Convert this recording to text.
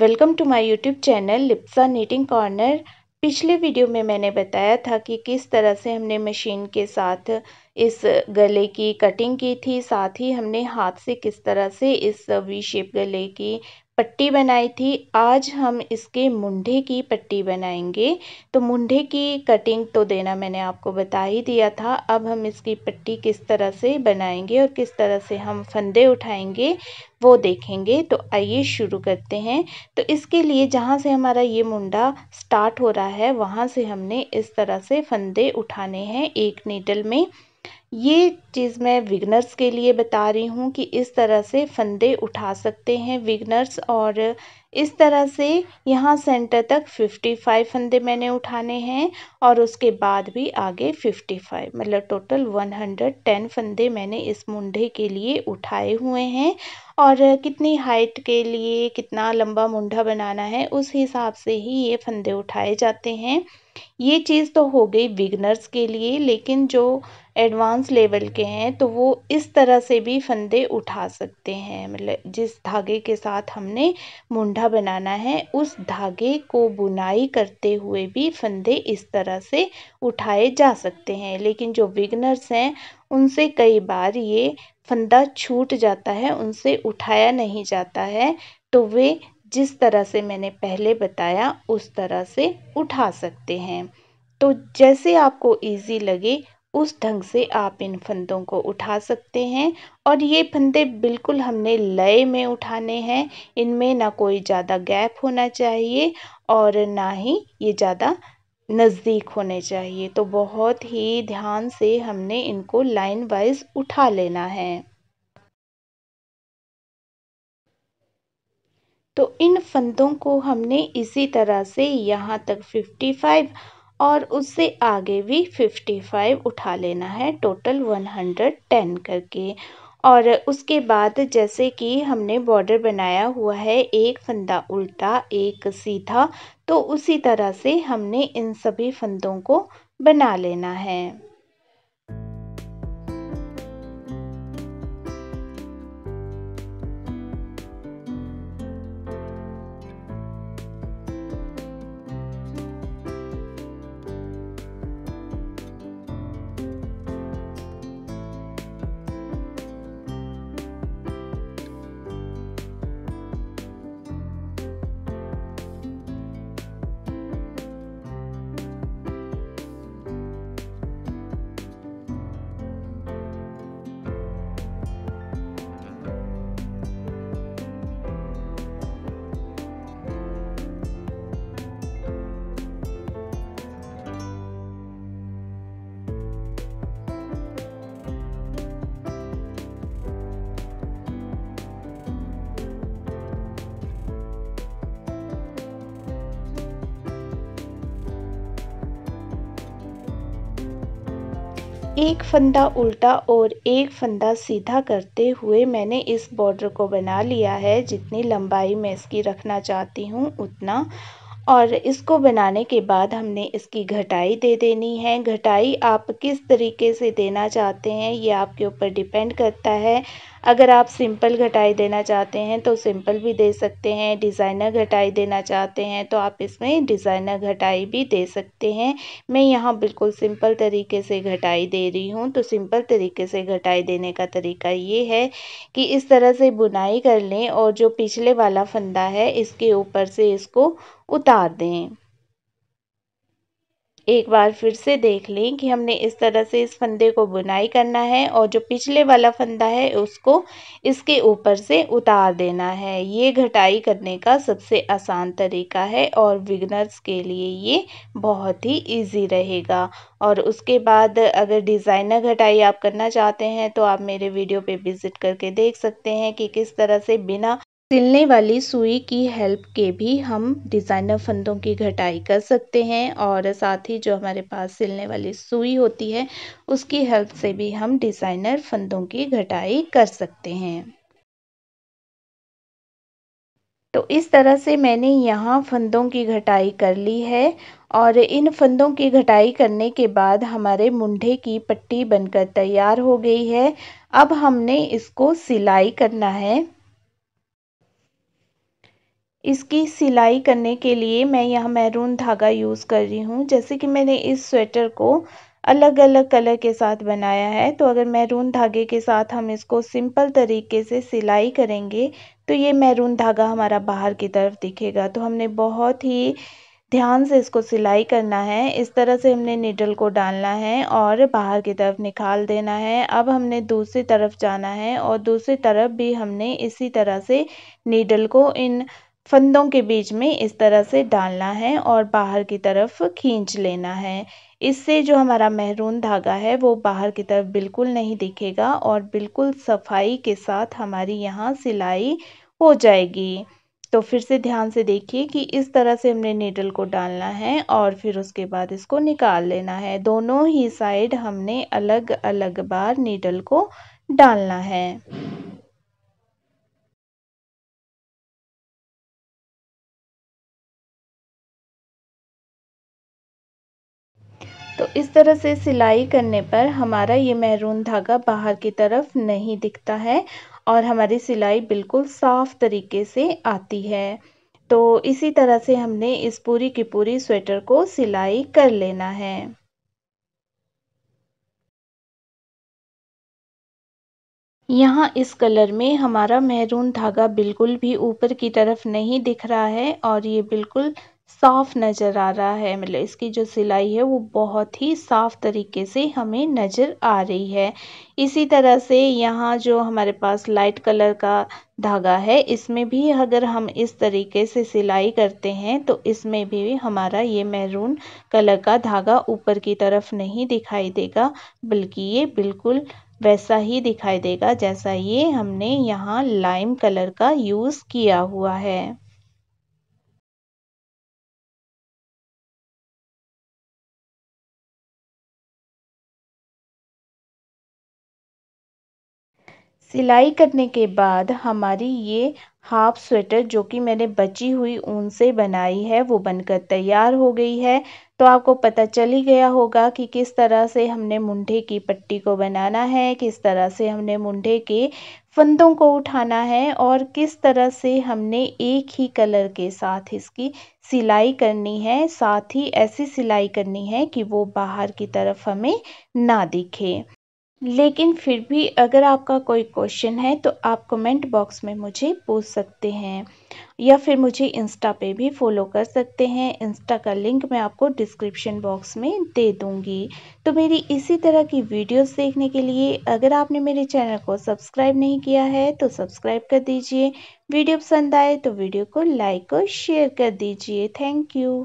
welcome to my YouTube channel Lipsa knitting corner पिछले video में मैंने बताया था कि किस तरह से हमने मशीन के साथ इस गले की कटिंग की थी साथ ही हमने हाथ से किस तरह से इस वी शेप गले की पट्टी बनाई थी आज हम इसके मुंडे की पट्टी बनाएंगे तो मुंडे की कटिंग तो देना मैंने आपको बता ही दिया था अब हम इसकी पट्टी किस तरह से बनाएंगे और किस तरह से हम फंदे उठाएंगे वो देखेंगे तो आइए शुरू करते हैं तो इसके लिए जहाँ से हमारा ये मुंडा स्टार्ट हो रहा है वहाँ से हमने इस तरह से फंदे उठाने हैं एक नीडल में ये चीज़ मैं विगनर्स के लिए बता रही हूँ कि इस तरह से फंदे उठा सकते हैं विगनर्स और इस तरह से यहाँ सेंटर तक 55 फंदे मैंने उठाने हैं और उसके बाद भी आगे 55 मतलब टोटल 110 फंदे मैंने इस मुंडे के लिए उठाए हुए हैं और कितनी हाइट के लिए कितना लंबा मुंडा बनाना है उस हिसाब से ही ये फंदे उठाए जाते हैं ये चीज़ तो हो गई विगनर्स के लिए लेकिन जो एडवांस एडवांस लेवल के हैं तो वो इस तरह से भी फंदे उठा सकते हैं मतलब जिस धागे के साथ हमने मुंडा बनाना है उस धागे को बुनाई करते हुए भी फंदे इस तरह से उठाए जा सकते हैं लेकिन जो बिगनर्स हैं उनसे कई बार ये फंदा छूट जाता है उनसे उठाया नहीं जाता है तो वे जिस तरह से मैंने पहले बताया उस तरह से उठा सकते हैं तो जैसे आपको इजी लगे उस ढंग से आप इन फंदों को उठा सकते हैं और ये फंदे बिल्कुल हमने लय में उठाने हैं इनमें ना कोई ज़्यादा गैप होना चाहिए और ना ही ये ज़्यादा नज़दीक होने चाहिए तो बहुत ही ध्यान से हमने इनको लाइन वाइज उठा लेना है तो इन फंदों को हमने इसी तरह से यहाँ तक 55 और उससे आगे भी फिफ्टी फाइव उठा लेना है टोटल वन हंड्रेड टेन करके और उसके बाद जैसे कि हमने बॉर्डर बनाया हुआ है एक फंदा उल्टा एक सीधा तो उसी तरह से हमने इन सभी फंदों को बना लेना है एक फंदा उल्टा और एक फंदा सीधा करते हुए मैंने इस बॉर्डर को बना लिया है जितनी लंबाई मैं इसकी रखना चाहती हूँ उतना और इसको बनाने के बाद हमने इसकी घटाई दे देनी है घटाई आप किस तरीके से देना चाहते हैं ये आपके ऊपर डिपेंड करता है अगर आप सिंपल घटाई देना चाहते हैं तो सिंपल भी दे सकते हैं डिज़ाइनर घटाई देना चाहते हैं तो आप इसमें डिज़ाइनर घटाई भी दे सकते हैं मैं यहाँ बिल्कुल सिंपल तरीके से घटाई दे रही हूँ तो सिंपल तरीके से घटाई देने का तरीका ये है कि इस तरह से बुनाई कर लें और जो पिछले वाला फंदा है इसके ऊपर से इसको उतार दें एक बार फिर से देख लें कि हमने इस तरह से इस फंदे को बुनाई करना है और जो पिछले वाला फंदा है उसको इसके ऊपर से उतार देना है ये घटाई करने का सबसे आसान तरीका है और बिगनर्स के लिए ये बहुत ही इजी रहेगा और उसके बाद अगर डिज़ाइनर घटाई आप करना चाहते हैं तो आप मेरे वीडियो पे विज़िट करके देख सकते हैं कि किस तरह से बिना सिलने वाली सुई की हेल्प के भी हम डिज़ाइनर फंदों की घटाई कर सकते हैं और साथ ही जो हमारे पास सिलने वाली सुई होती है उसकी हेल्प से भी हम डिज़ाइनर फंदों की घटाई कर सकते हैं तो इस तरह से मैंने यहाँ फंदों की घटाई कर ली है और इन फंदों की घटाई करने के बाद हमारे मुंडे की पट्टी बनकर तैयार हो गई है अब हमने इसको सिलाई करना है इसकी सिलाई करने के लिए मैं यहाँ मैरून धागा यूज़ कर रही हूँ जैसे कि मैंने इस स्वेटर को अलग अलग कलर के साथ बनाया है तो अगर मैरून धागे के साथ हम इसको सिंपल तरीके से सिलाई करेंगे तो ये मैरून धागा हमारा बाहर की तरफ दिखेगा तो हमने बहुत ही ध्यान से इसको सिलाई करना है इस तरह से हमने निडल को डालना है और बाहर की तरफ निकाल देना है अब हमने दूसरी तरफ जाना है और दूसरी तरफ भी हमने इसी तरह से नीडल को इन फंदों के बीच में इस तरह से डालना है और बाहर की तरफ खींच लेना है इससे जो हमारा महरून धागा है वो बाहर की तरफ बिल्कुल नहीं दिखेगा और बिल्कुल सफाई के साथ हमारी यहाँ सिलाई हो जाएगी तो फिर से ध्यान से देखिए कि इस तरह से हमने नीडल को डालना है और फिर उसके बाद इसको निकाल लेना है दोनों ही साइड हमने अलग अलग बार नीडल को डालना है तो इस तरह से सिलाई करने पर हमारा ये महरून धागा बाहर की तरफ नहीं दिखता है और हमारी सिलाई बिल्कुल साफ तरीके से आती है तो इसी तरह से हमने इस पूरी की पूरी स्वेटर को सिलाई कर लेना है यहाँ इस कलर में हमारा मेहरून धागा बिल्कुल भी ऊपर की तरफ नहीं दिख रहा है और ये बिल्कुल साफ नजर आ रहा है मतलब इसकी जो सिलाई है वो बहुत ही साफ तरीके से हमें नजर आ रही है इसी तरह से यहाँ जो हमारे पास लाइट कलर का धागा है इसमें भी अगर हम इस तरीके से सिलाई करते हैं तो इसमें भी हमारा ये मैरून कलर का धागा ऊपर की तरफ नहीं दिखाई देगा बल्कि ये बिल्कुल वैसा ही दिखाई देगा जैसा ये हमने यहाँ लाइम कलर का यूज़ किया हुआ है सिलाई करने के बाद हमारी ये हाफ स्वेटर जो कि मैंने बची हुई ऊन से बनाई है वो बनकर तैयार हो गई है तो आपको पता चल ही गया होगा कि किस तरह से हमने मुंडे की पट्टी को बनाना है किस तरह से हमने मुंडे के फंदों को उठाना है और किस तरह से हमने एक ही कलर के साथ इसकी सिलाई करनी है साथ ही ऐसी सिलाई करनी है कि वो बाहर की तरफ हमें ना दिखे लेकिन फिर भी अगर आपका कोई क्वेश्चन है तो आप कमेंट बॉक्स में मुझे पूछ सकते हैं या फिर मुझे इंस्टा पे भी फॉलो कर सकते हैं इंस्टा का लिंक मैं आपको डिस्क्रिप्शन बॉक्स में दे दूंगी तो मेरी इसी तरह की वीडियोस देखने के लिए अगर आपने मेरे चैनल को सब्सक्राइब नहीं किया है तो सब्सक्राइब कर दीजिए वीडियो पसंद आए तो वीडियो को लाइक और शेयर कर दीजिए थैंक यू